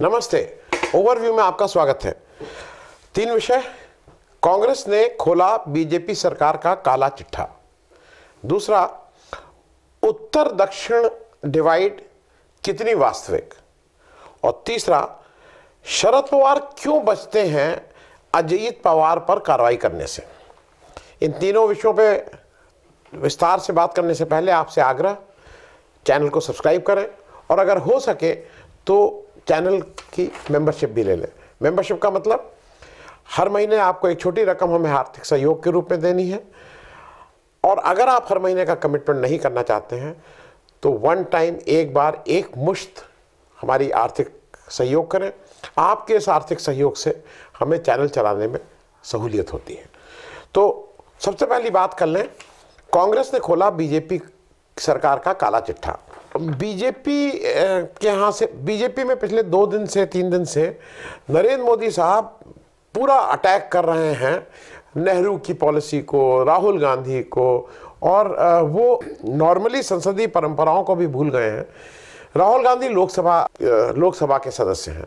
नमस्ते ओवरव्यू में आपका स्वागत है तीन विषय कांग्रेस ने खोला बीजेपी सरकार का काला चिट्ठा दूसरा उत्तर दक्षिण डिवाइड कितनी वास्तविक और तीसरा शरद पवार क्यों बचते हैं अजीत पवार पर कार्रवाई करने से इन तीनों विषयों पे विस्तार से बात करने से पहले आपसे आग्रह चैनल को सब्सक्राइब करें और अगर हो सके तो चैनल की मेंबरशिप भी ले लें मेंबरशिप का मतलब हर महीने आपको एक छोटी रकम हमें आर्थिक सहयोग के रूप में देनी है और अगर आप हर महीने का कमिटमेंट नहीं करना चाहते हैं तो वन टाइम एक बार एक मुश्त हमारी आर्थिक सहयोग करें आपके इस आर्थिक सहयोग से हमें चैनल चलाने में सहूलियत होती है तो सबसे पहली बात कर लें कांग्रेस ने खोला बीजेपी सरकार का काला चिट्ठा बीजेपी के यहाँ से बीजेपी में पिछले दो दिन से तीन दिन से नरेंद्र मोदी साहब पूरा अटैक कर रहे हैं नेहरू की पॉलिसी को राहुल गांधी को और वो नॉर्मली संसदीय परंपराओं को भी भूल गए हैं राहुल गांधी लोकसभा लोकसभा के सदस्य हैं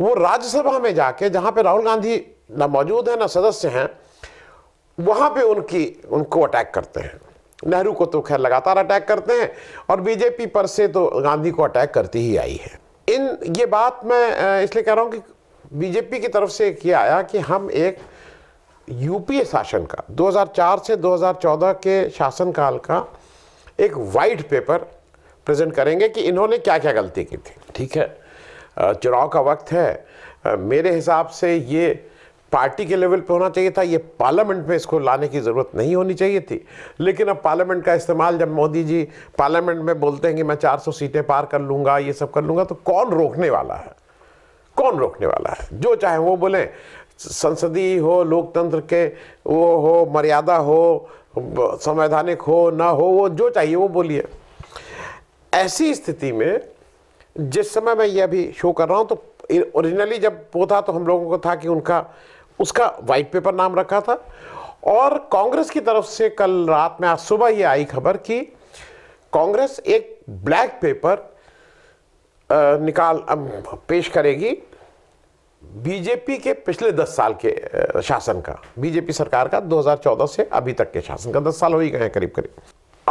वो राज्यसभा में जाके जहाँ पे राहुल गांधी ना मौजूद हैं ना सदस्य हैं वहाँ पे उनकी उनको अटैक करते हैं नेहरू को तो खैर लगातार अटैक करते हैं और बीजेपी पर से तो गांधी को अटैक करती ही आई है इन ये बात मैं इसलिए कह रहा हूँ कि बीजेपी की तरफ से एक ये आया कि हम एक यूपीए शासन का 2004 से 2014 के शासनकाल का एक वाइट पेपर प्रेजेंट करेंगे कि इन्होंने क्या क्या गलती की थी ठीक है चुनाव का वक्त है मेरे हिसाब से ये पार्टी के लेवल पे होना चाहिए था ये पार्लियामेंट में इसको लाने की ज़रूरत नहीं होनी चाहिए थी लेकिन अब पार्लियामेंट का इस्तेमाल जब मोदी जी पार्लियामेंट में बोलते हैं कि मैं 400 सीटें पार कर लूँगा ये सब कर लूँगा तो कौन रोकने वाला है कौन रोकने वाला है जो चाहे वो बोलें संसदीय हो लोकतंत्र के वो हो मर्यादा हो संवैधानिक हो ना हो वो जो चाहिए वो बोलिए ऐसी स्थिति में जिस समय मैं ये अभी शो कर रहा हूँ तो ओरिजिनली जब वो था तो हम लोगों को था कि उनका उसका वाइट पेपर नाम रखा था और कांग्रेस की तरफ से कल रात में आज सुबह ये आई खबर कि कांग्रेस एक ब्लैक पेपर निकाल पेश करेगी बीजेपी के पिछले दस साल के शासन का बीजेपी सरकार का 2014 से अभी तक के शासन का दस साल हो ही गए करीब करीब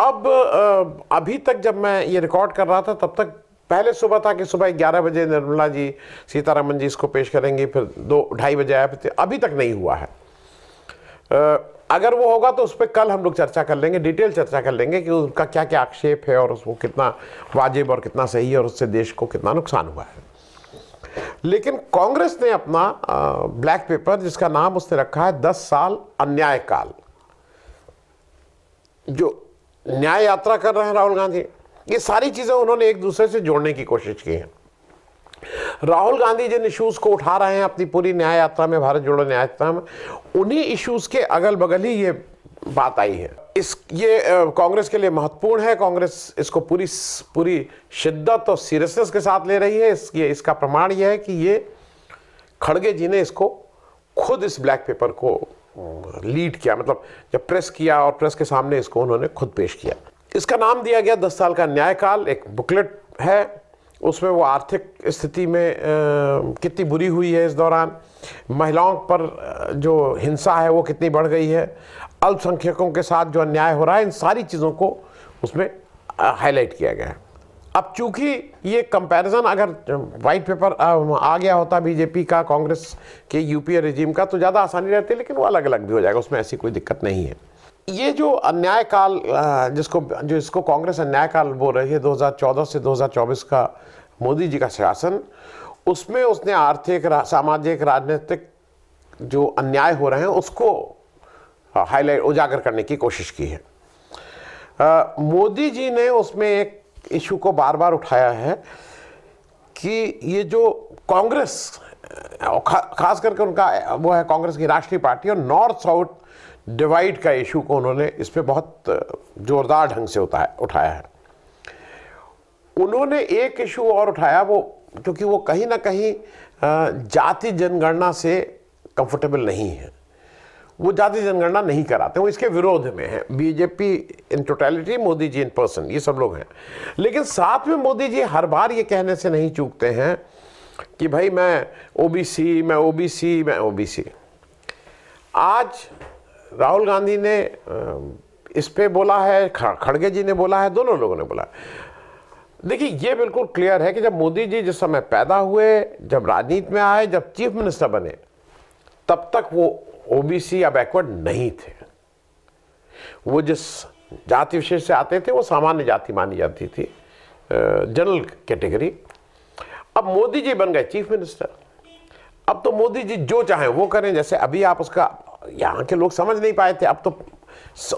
अब अभी तक जब मैं ये रिकॉर्ड कर रहा था तब तक पहले सुबह था कि सुबह ग्यारह बजे निर्मला जी सीतारामन जी इसको पेश करेंगे फिर दो ढाई बजे आया फिर अभी तक नहीं हुआ है अगर वो होगा तो उस पर कल हम लोग चर्चा कर लेंगे डिटेल चर्चा कर लेंगे कि उसका क्या क्या आक्षेप है और उसको कितना वाजिब और कितना सही है और उससे देश को कितना नुकसान हुआ है लेकिन कांग्रेस ने अपना ब्लैक पेपर जिसका नाम उसने रखा है दस साल अन्याय काल जो न्याय यात्रा कर रहे हैं राहुल गांधी ये सारी चीज़ें उन्होंने एक दूसरे से जोड़ने की कोशिश की है राहुल गांधी जिन इश्यूज़ को उठा रहे हैं अपनी पूरी न्याय यात्रा में भारत जोड़ो न्याय यात्रा में उन्हीं इश्यूज़ के अगल बगल ही ये बात आई है इस ये कांग्रेस के लिए महत्वपूर्ण है कांग्रेस इसको पूरी पूरी शिद्दत और सीरियसनेस के साथ ले रही है इसकी इसका प्रमाण यह है कि ये खड़गे जी ने इसको खुद इस ब्लैक पेपर को लीड किया मतलब जब प्रेस किया और प्रेस के सामने इसको उन्होंने खुद पेश किया इसका नाम दिया गया दस साल का न्यायकाल एक बुकलेट है उसमें वो आर्थिक स्थिति में कितनी बुरी हुई है इस दौरान महिलाओं पर जो हिंसा है वो कितनी बढ़ गई है अल्पसंख्यकों के साथ जो अन्याय हो रहा है इन सारी चीज़ों को उसमें हाईलाइट किया गया है अब चूंकि ये कंपैरिजन अगर वाइट पेपर आ गया होता बीजेपी का कांग्रेस के यूपीए रिजीम का तो ज़्यादा आसानी रहती है लेकिन वो अलग अलग भी हो जाएगा उसमें ऐसी कोई दिक्कत नहीं है ये जो अन्याय काल जिसको इसको कांग्रेस अन्याय काल बोल रही है 2014 से 2024 का मोदी जी का शासन उसमें उसने आर्थिक सामाजिक राजनीतिक जो अन्याय हो रहे हैं उसको हाईलाइट उजागर करने की कोशिश की है आ, मोदी जी ने उसमें एक इशू को बार बार उठाया है कि ये जो कांग्रेस खा, खास करके उनका वो है कांग्रेस की राष्ट्रीय पार्टी और नॉर्थ साउथ डिवाइड का इशू को उन्होंने इस पर बहुत ज़ोरदार ढंग से उठाया उठाया है उन्होंने एक इशू और उठाया वो क्योंकि वो कहीं ना कहीं जाति जनगणना से कंफर्टेबल नहीं है वो जाति जनगणना नहीं कराते वो इसके विरोध में है BJP in totality Modi ji in person ये सब लोग हैं लेकिन साथ में मोदी जी हर बार ये कहने से नहीं चूकते हैं कि भाई मैं ओबीसी मैं ओबीसी मैं ओबीसी आज राहुल गांधी ने इस पे बोला है खड़गे जी ने बोला है दोनों लोगों ने बोला देखिए ये बिल्कुल क्लियर है कि जब मोदी जी जिस समय पैदा हुए जब राजनीति में आए जब चीफ मिनिस्टर बने तब तक वो ओबीसी या बैकवर्ड नहीं थे वो जिस जाति विशेष से आते थे वो सामान्य जाति मानी जाती थी जनरल कैटेगरी अब मोदी जी बन गए चीफ मिनिस्टर अब तो मोदी जी जो चाहें वो करें जैसे अभी आप उसका यहाँ के लोग समझ नहीं पाए थे अब तो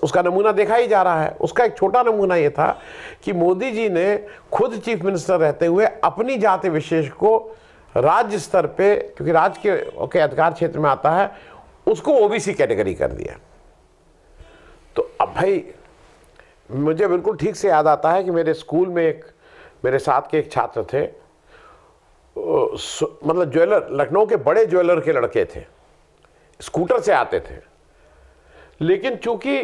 उसका नमूना देखा ही जा रहा है उसका एक छोटा नमूना ये था कि मोदी जी ने खुद चीफ मिनिस्टर रहते हुए अपनी जाति विशेष को राज्य स्तर पे क्योंकि राज्य के ओके अधिकार क्षेत्र में आता है उसको ओबीसी कैटेगरी कर दिया तो अब भाई मुझे बिल्कुल ठीक से याद आता है कि मेरे स्कूल में एक मेरे साथ के एक छात्र थे मतलब ज्वेलर लखनऊ के बड़े ज्वेलर के लड़के थे स्कूटर से आते थे लेकिन चूंकि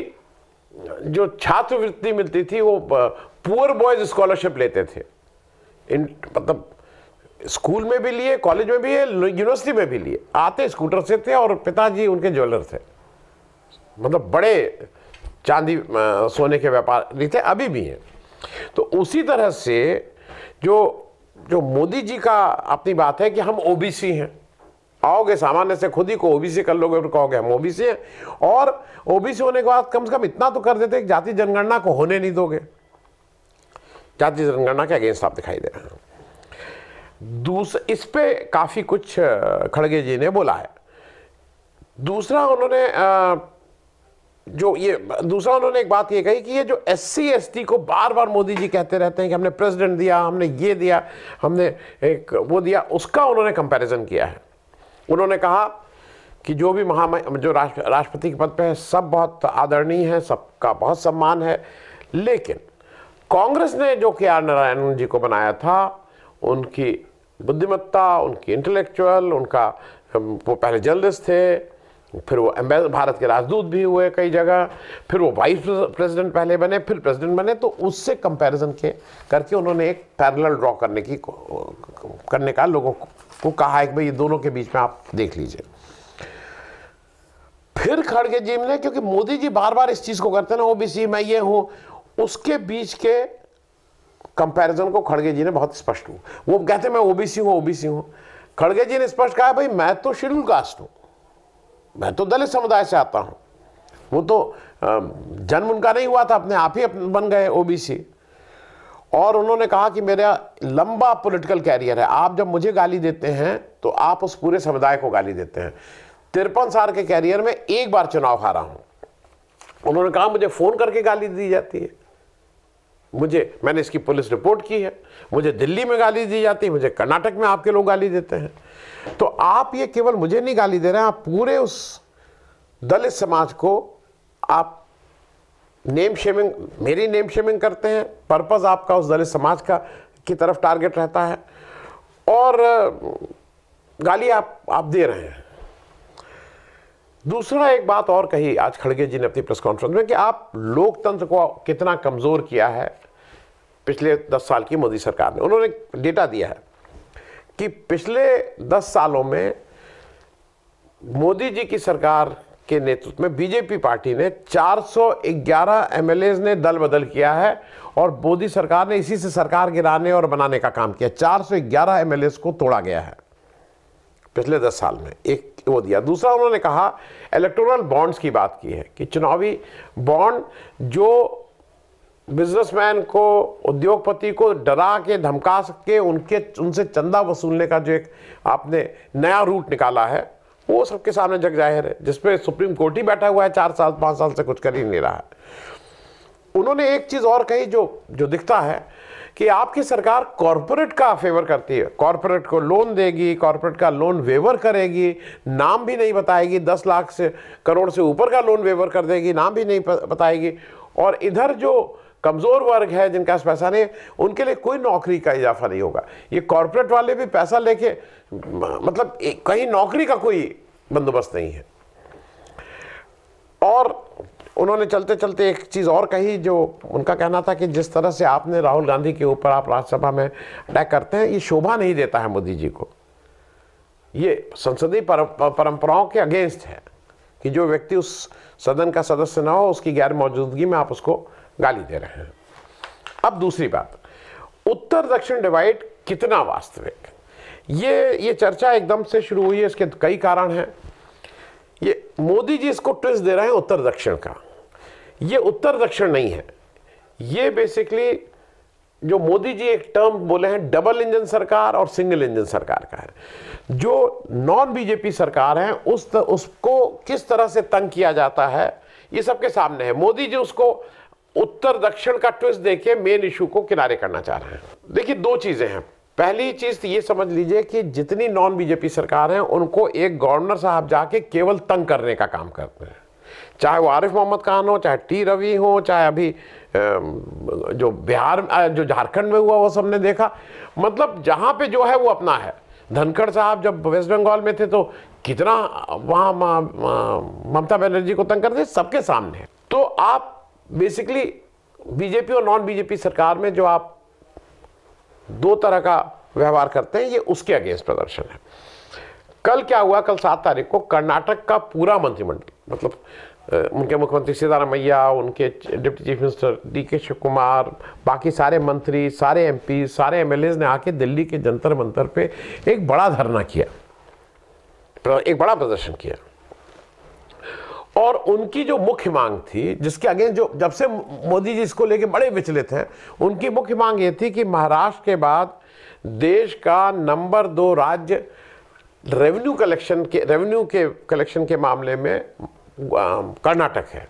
जो छात्रवृत्ति मिलती थी वो पुअर बॉयज स्कॉलरशिप लेते थे इन मतलब स्कूल में भी लिए कॉलेज में भी यूनिवर्सिटी में भी लिए आते स्कूटर से थे और पिताजी उनके ज्वेलर थे मतलब बड़े चांदी सोने के व्यापारी थे अभी भी हैं तो उसी तरह से जो जो मोदी जी का अपनी बात है कि हम ओबीसी हैं आओगे सामान्य से खुद ही को ओबीसी कर लोगे और कहोगे हम ओबीसी हैं और ओबीसी होने के बाद कम से कम इतना तो कर देते जाति जनगणना को होने नहीं दोगे जाति जनगणना के अगेंस्ट आप दिखाई दे रहे हैं दूस इस पे काफ़ी कुछ खड़गे जी ने बोला है दूसरा उन्होंने जो ये दूसरा उन्होंने एक बात ये कही कि ये जो एस सी को बार बार मोदी जी कहते रहते हैं कि हमने प्रेसिडेंट दिया हमने ये दिया हमने एक वो दिया उसका उन्होंने कंपैरिजन किया है उन्होंने कहा कि जो भी महा जो राष्ट्र राष्ट्रपति के पद पे है सब बहुत आदरणीय है सबका बहुत सम्मान है लेकिन कांग्रेस ने जो के आर नारायण जी को बनाया था उनकी बुद्धिमत्ता उनकी इंटेलेक्चुअल उनका वो पहले जर्नलिस्ट थे फिर वो भारत के राजदूत भी हुए कई जगह फिर वो वाइस प्रेसिडेंट पहले बने फिर प्रेसिडेंट बने तो उससे कंपैरिजन के करके उन्होंने एक पैरेलल ड्रॉ करने की करने का लोगों को को कहा है कि भाई ये दोनों के बीच में आप देख लीजिए फिर खड़गे जी ने क्योंकि मोदी जी बार बार इस चीज को करते ना ओबीसी मैं ये हूं उसके बीच के कंपैरिजन को खड़गे जी ने बहुत स्पष्ट हूं वो कहते मैं ओबीसी हूं ओबीसी हूं खड़गे जी ने स्पष्ट कहा भाई मैं तो शेड्यूल कास्ट हूं मैं तो दलित समुदाय से आता हूं वो तो जन्म उनका नहीं हुआ था अपने आप ही बन गए ओबीसी और उन्होंने कहा कि मेरा लंबा पॉलिटिकल कैरियर है आप जब मुझे गाली देते हैं तो आप उस पूरे समुदाय को गाली देते हैं तिरपन साल के कैरियर में एक बार चुनाव हारा हूं उन्होंने कहा मुझे फ़ोन करके गाली दी जाती है मुझे मैंने इसकी पुलिस रिपोर्ट की है मुझे दिल्ली में गाली दी जाती है मुझे कर्नाटक में आपके लोग गाली देते हैं तो आप ये केवल मुझे नहीं गाली दे रहे हैं आप पूरे उस दलित समाज को आप नेम शेमिंग मेरी नेम शेमिंग करते हैं पर्पज़ आपका उस दलित समाज का की तरफ टारगेट रहता है और गाली आप आप दे रहे हैं दूसरा एक बात और कही आज खड़गे जी ने अपनी प्रेस कॉन्फ्रेंस में कि आप लोकतंत्र को कितना कमज़ोर किया है पिछले दस साल की मोदी सरकार ने उन्होंने डेटा दिया है कि पिछले दस सालों में मोदी जी की सरकार के नेतृत्व में बीजेपी पार्टी ने 411 एमएलए ने दल बदल किया है और मोदी सरकार ने इसी से सरकार गिराने और बनाने का काम किया 411 एमएलए को तोड़ा गया है पिछले दस साल में एक वो दिया दूसरा उन्होंने कहा इलेक्टोरल बॉन्ड्स की बात की है कि चुनावी बॉन्ड जो बिजनेसमैन को उद्योगपति को डरा के धमका के उनके उनसे चंदा वसूलने का जो एक आपने नया रूट निकाला है वो सबके सामने जग जाहिर है जिसपे सुप्रीम कोर्ट ही बैठा हुआ है चार साल पाँच साल से कुछ कर ही नहीं रहा है उन्होंने एक चीज़ और कही जो जो दिखता है कि आपकी सरकार कॉरपोरेट का फेवर करती है कॉरपोरेट को लोन देगी कॉरपोरेट का लोन वेवर करेगी नाम भी नहीं बताएगी दस लाख से करोड़ से ऊपर का लोन वेवर कर देगी नाम भी नहीं बताएगी और इधर जो कमज़ोर वर्ग है जिनके पास पैसा नहीं है उनके लिए कोई नौकरी का इजाफा नहीं होगा ये कॉरपोरेट वाले भी पैसा लेके मतलब कहीं नौकरी का कोई बंदोबस्त नहीं है और उन्होंने चलते चलते एक चीज़ और कही जो उनका कहना था कि जिस तरह से आपने राहुल गांधी के ऊपर आप राज्यसभा में अटैक करते हैं ये शोभा नहीं देता है मोदी जी को ये संसदीय परंपराओं के अगेंस्ट है कि जो व्यक्ति उस सदन का सदस्य ना हो उसकी गैर मौजूदगी में आप उसको गाली दे रहे हैं अब दूसरी बात उत्तर दक्षिण डिवाइड कितना वास्तविक ये ये चर्चा एकदम से शुरू हुई है इसके कई कारण हैं ये मोदी जी इसको ट्विस्ट दे रहे हैं उत्तर दक्षिण का ये उत्तर दक्षिण नहीं है ये बेसिकली जो मोदी जी एक टर्म बोले हैं डबल इंजन सरकार और सिंगल इंजन सरकार का है जो नॉन बीजेपी सरकार है उस त, उसको किस तरह से तंग किया जाता है ये सबके सामने है मोदी जी उसको उत्तर दक्षिण का ट्विस्ट देके मेन इशू को किनारे करना चाह रहे हैं देखिए दो चीजें हैं पहली चीज तो ये समझ लीजिए कि जितनी नॉन बीजेपी सरकार है उनको एक गवर्नर साहब जाके केवल तंग करने का काम करते हैं चाहे वो आरिफ मोहम्मद खान हो चाहे टी रवि हो चाहे अभी जो बिहार जो झारखंड में हुआ वो सबने देखा मतलब जहां पे जो है वो अपना है धनखड़ साहब जब वेस्ट बंगाल में थे तो कितना वहां ममता बनर्जी को तंग करते सबके सामने तो आप बेसिकली बीजेपी और नॉन बीजेपी सरकार में जो आप दो तरह का व्यवहार करते हैं ये उसके अगेंस्ट प्रदर्शन है कल क्या हुआ कल सात तारीख को कर्नाटक का पूरा मंत्रिमंडल मतलब उनके मुख्यमंत्री सीतारामैया उनके डिप्टी चीफ मिनिस्टर डी के शिव कुमार बाकी सारे मंत्री सारे एमपी सारे एमएलए ने आके दिल्ली के जंतर मंतर पे एक बड़ा धरना किया एक बड़ा प्रदर्शन किया और उनकी जो मुख्य मांग थी जिसके अगेंस्ट जो जब से मोदी जी इसको लेके बड़े विचलित हैं उनकी मुख्य मांग ये थी कि महाराष्ट्र के बाद देश का नंबर दो राज्य रेवेन्यू कलेक्शन के रेवेन्यू के कलेक्शन के मामले में कर्नाटक है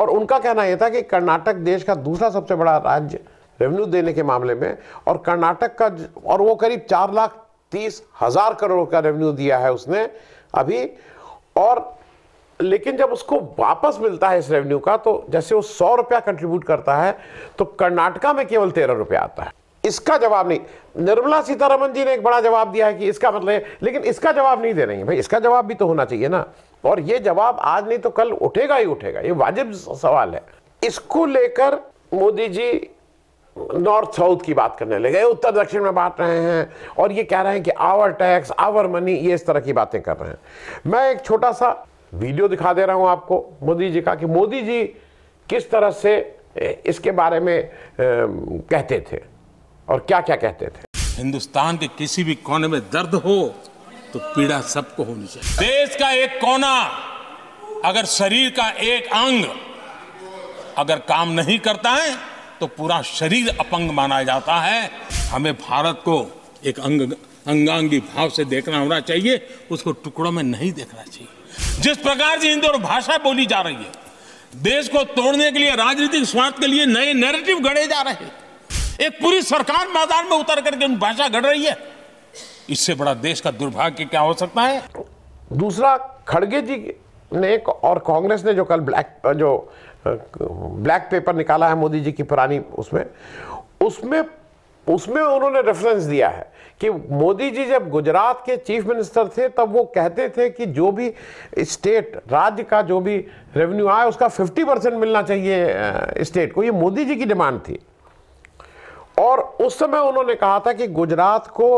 और उनका कहना यह था कि कर्नाटक देश का दूसरा सबसे बड़ा राज्य रेवेन्यू देने के मामले में और कर्नाटक का और वो करीब चार लाख तीस हज़ार करोड़ का रेवेन्यू दिया है उसने अभी और लेकिन जब उसको वापस मिलता है इस रेवेन्यू का तो जैसे वो सौ रुपया कंट्रीब्यूट करता है तो कर्नाटका में केवल तेरह रुपया आता है इसका जवाब नहीं निर्मला सीतारमन जी ने एक बड़ा जवाब दिया है कि इसका मतलब लेकिन इसका जवाब नहीं दे रही है भाई इसका जवाब भी तो होना चाहिए ना और ये जवाब आज नहीं तो कल उठेगा ही उठेगा ये वाजिब सवाल है इसको लेकर मोदी जी नॉर्थ साउथ की बात करने लगे उत्तर दक्षिण में बांट रहे हैं और ये कह रहे हैं कि आवर टैक्स आवर मनी ये इस तरह की बातें कर रहे हैं मैं एक छोटा सा वीडियो दिखा दे रहा हूं आपको मोदी जी का कि मोदी जी किस तरह से इसके बारे में कहते थे और क्या क्या कहते थे हिंदुस्तान के किसी भी कोने में दर्द हो तो पीड़ा सबको होनी चाहिए देश का एक कोना अगर शरीर का एक अंग अगर काम नहीं करता है तो पूरा शरीर अपंग माना जाता है हमें भारत को एक अंग अंगांगी भाव से देखना होना चाहिए उसको टुकड़ों में नहीं देखना चाहिए जिस प्रकार से हिंदी और भाषा बोली जा रही है देश को तोड़ने के लिए राजनीतिक स्वार्थ के लिए नए नैरेटिव गढ़े जा रहे हैं एक पूरी सरकार मैदान में उतर करके उन भाषा गढ़ रही है इससे बड़ा देश का दुर्भाग्य क्या हो सकता है दूसरा खड़गे जी ने और कांग्रेस ने जो कल ब्लैक जो ब्लैक पेपर निकाला है मोदी जी की पुरानी उसमें उसमें उसमें उन्होंने रेफरेंस दिया है कि मोदी जी जब गुजरात के चीफ मिनिस्टर थे तब वो कहते थे कि जो भी स्टेट राज्य का जो भी रेवेन्यू आए उसका 50 परसेंट मिलना चाहिए स्टेट को ये मोदी जी की डिमांड थी और उस समय उन्होंने कहा था कि गुजरात को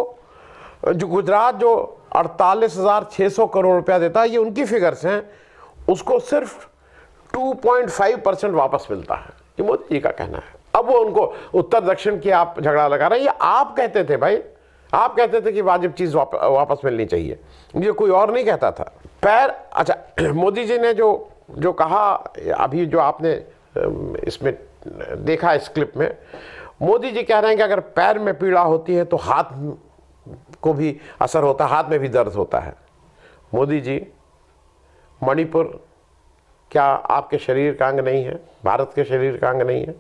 जो गुजरात जो अड़तालीस हज़ार सौ करोड़ रुपया देता है ये उनकी फिगर्स हैं उसको सिर्फ 2.5 परसेंट वापस मिलता है ये मोदी जी का कहना है अब वो उनको उत्तर दक्षिण की आप झगड़ा लगा रहे हैं ये आप कहते थे भाई आप कहते थे कि वाजिब चीज़ वाप, वापस मिलनी चाहिए ये कोई और नहीं कहता था पैर अच्छा मोदी जी ने जो जो कहा अभी जो आपने इसमें देखा इस क्लिप में मोदी जी कह रहे हैं कि अगर पैर में पीड़ा होती है तो हाथ को भी असर होता है हाथ में भी दर्द होता है मोदी जी मणिपुर क्या आपके शरीर का अंग नहीं है भारत के शरीर का अंग नहीं है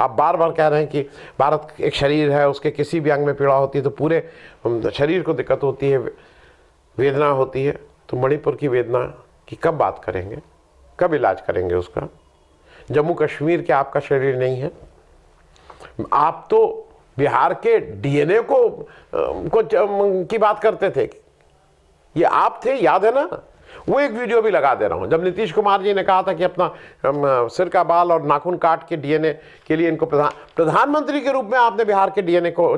आप बार बार कह रहे हैं कि भारत एक शरीर है उसके किसी भी अंग में पीड़ा होती है तो पूरे शरीर को दिक्कत होती है वेदना होती है तो मणिपुर की वेदना की कब बात करेंगे कब इलाज करेंगे उसका जम्मू कश्मीर के आपका शरीर नहीं है आप तो बिहार के डीएनए को को की बात करते थे ये आप थे याद है ना वो एक वीडियो भी लगा दे रहा हूँ जब नीतीश कुमार जी ने कहा था कि अपना सिर का बाल और नाखून काट के डीएनए के लिए इनको प्रधान प्रधानमंत्री के रूप में आपने बिहार के डीएनए को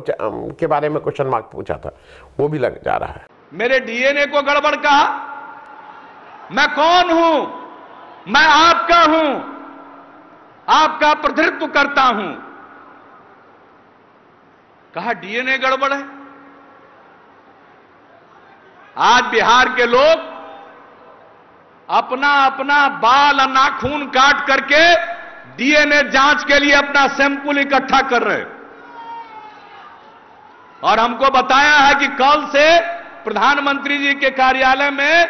के बारे में क्वेश्चन मार्क पूछा था वो भी लग जा रहा है मेरे डीएनए को गड़बड़ कहा मैं कौन हूं मैं आपका हूं आपका प्रतिनिधित्व करता हूं कहा डीएनए गड़बड़ है आज बिहार के लोग अपना अपना बाल नाखून काट करके डीएनए जांच के लिए अपना सैंपल इकट्ठा कर रहे और हमको बताया है कि कल से प्रधानमंत्री जी के कार्यालय में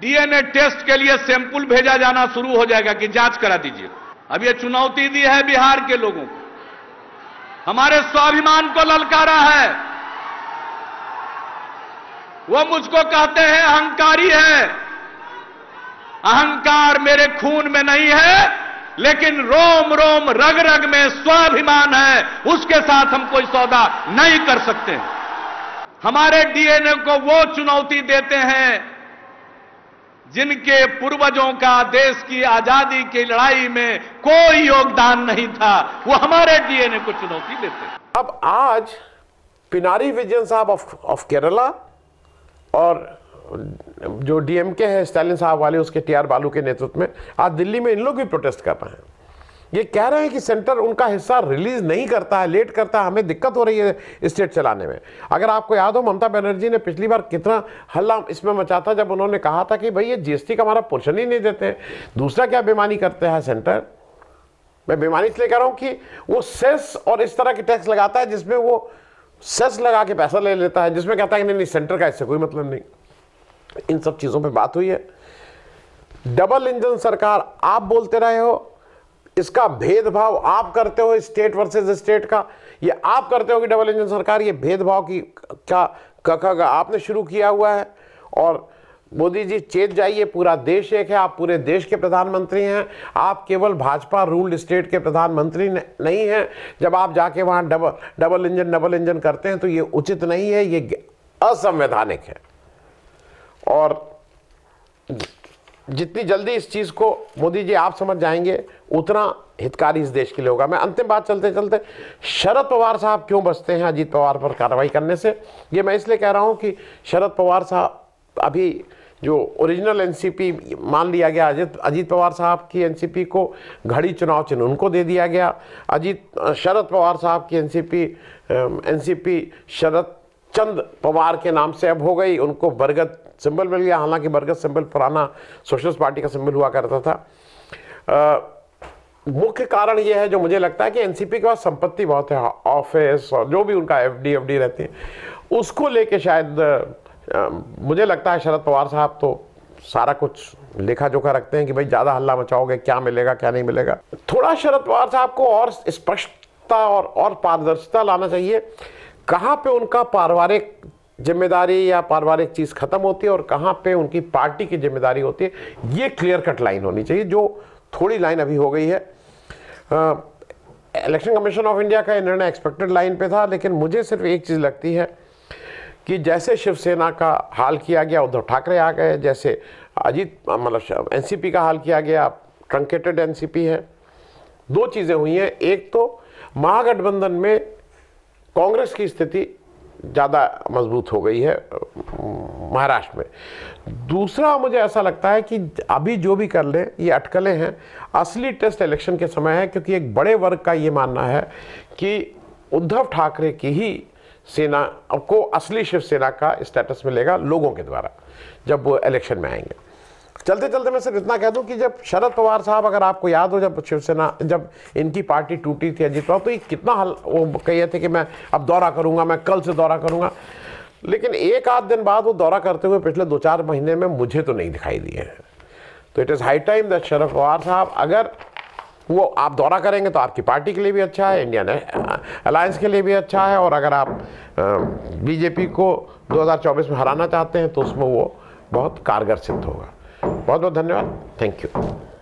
डीएनए टेस्ट के लिए सैंपल भेजा जाना शुरू हो जाएगा कि जांच करा दीजिए अब यह चुनौती दी है बिहार के लोगों को हमारे स्वाभिमान को ललकारा है वो मुझको कहते हैं अहंकारी है अहंकार मेरे खून में नहीं है लेकिन रोम रोम रग रग में स्वाभिमान है उसके साथ हम कोई सौदा नहीं कर सकते हमारे डीएनए को वो चुनौती देते हैं जिनके पूर्वजों का देश की आजादी की लड़ाई में कोई योगदान नहीं था वो हमारे डीएनए को चुनौती देते हैं अब आज पिनारी विजयन साहब ऑफ केरला और जो डीएमके है स्टालिन साहब वाले उसके टीआर बालू के नेतृत्व में आज दिल्ली में इन लोग भी प्रोटेस्ट कर रहे हैं ये कह रहे हैं कि सेंटर उनका हिस्सा रिलीज नहीं करता है लेट करता है हमें दिक्कत हो रही है स्टेट चलाने में अगर आपको याद हो ममता बनर्जी ने पिछली बार कितना हल्ला इसमें मचा था जब उन्होंने कहा था कि भाई ये जीएसटी का हमारा पोर्शन ही नहीं देते दूसरा क्या बेमानी करते हैं सेंटर मैं बेमानी इसलिए कह रहा हूँ कि वो सेस और इस तरह के टैक्स लगाता है जिसमें वो सेस लगा के पैसा ले लेता है जिसमें कहता है कि नहीं नहीं सेंटर का इससे कोई मतलब नहीं इन सब चीज़ों पे बात हुई है डबल इंजन सरकार आप बोलते रहे हो इसका भेदभाव आप करते हो स्टेट वर्सेस स्टेट का ये आप करते हो कि डबल इंजन सरकार ये भेदभाव की क्या का आपने शुरू किया हुआ है और मोदी जी चेत जाइए पूरा देश एक है आप पूरे देश के प्रधानमंत्री हैं आप केवल भाजपा रूल्ड स्टेट के प्रधानमंत्री नहीं हैं जब आप जाके वहाँ double double engine double engine करते हैं तो ये उचित नहीं है ये असंवैधानिक है और जितनी जल्दी इस चीज़ को मोदी जी आप समझ जाएंगे उतना हितकारी इस देश के लिए होगा मैं अंतिम बात चलते चलते शरद पवार साहब क्यों बचते हैं अजीत पवार पर कार्रवाई करने से ये मैं इसलिए कह रहा हूँ कि शरद पवार साहब अभी जो ओरिजिनल एनसीपी मान लिया गया अजित अजीत पवार साहब की एनसीपी को घड़ी चुनाव चिन्ह उनको दे दिया गया अजीत शरद पवार साहब की एनसीपी एनसीपी शरद चंद पवार के नाम से अब हो गई उनको बरगद सिंबल मिल गया हालांकि बरगद सिंबल पुराना सोशलिस्ट पार्टी का सिंबल हुआ करता था मुख्य कारण यह है जो मुझे लगता है कि एनसीपी के पास संपत्ति बहुत है ऑफिस और जो भी उनका एफडी एफडी रहती है उसको लेके शायद आ, मुझे लगता है शरद पवार साहब तो सारा कुछ लेखा जोखा रखते हैं कि भाई ज़्यादा हल्ला मचाओगे क्या मिलेगा क्या नहीं मिलेगा थोड़ा शरद पवार साहब को और स्पष्टता और और पारदर्शिता लाना चाहिए कहाँ पे उनका पारिवारिक जिम्मेदारी या पारिवारिक चीज़ ख़त्म होती है और कहाँ पे उनकी पार्टी की जिम्मेदारी होती है ये क्लियर कट लाइन होनी चाहिए जो थोड़ी लाइन अभी हो गई है इलेक्शन कमीशन ऑफ इंडिया का निर्णय एक्सपेक्टेड लाइन पे था लेकिन मुझे सिर्फ एक चीज़ लगती है कि जैसे शिवसेना का हाल किया गया उद्धव ठाकरे आ गए जैसे अजीत मतलब एनसीपी का हाल किया गया ट्रंकेटेड एनसीपी है दो चीज़ें हुई हैं एक तो महागठबंधन में कांग्रेस की स्थिति ज़्यादा मजबूत हो गई है महाराष्ट्र में दूसरा मुझे ऐसा लगता है कि अभी जो भी कर लें ये अटकलें हैं असली टेस्ट इलेक्शन के समय है क्योंकि एक बड़े वर्ग का ये मानना है कि उद्धव ठाकरे की ही सेना को असली शिवसेना का स्टेटस मिलेगा लोगों के द्वारा जब वो इलेक्शन में आएंगे चलते चलते मैं सिर्फ इतना कह दूं कि जब शरद पवार साहब अगर आपको याद हो जब शिवसेना जब इनकी पार्टी टूटी थी अजीत पवार तो ये कितना हल वो कहिए थे कि मैं अब दौरा करूँगा मैं कल से दौरा करूँगा लेकिन एक आध दिन बाद वो दौरा करते हुए पिछले दो चार महीने में मुझे तो नहीं दिखाई दिए हैं तो it is high time that Sharad Pawar साहब अगर वो आप दौरा करेंगे तो आपकी पार्टी के लिए भी अच्छा है इंडियन अलायंस के लिए भी अच्छा है और अगर आप बीजेपी को 2024 में हराना चाहते हैं तो उसमें वो बहुत कारगर सिद्ध होगा बहुत बहुत धन्यवाद थैंक यू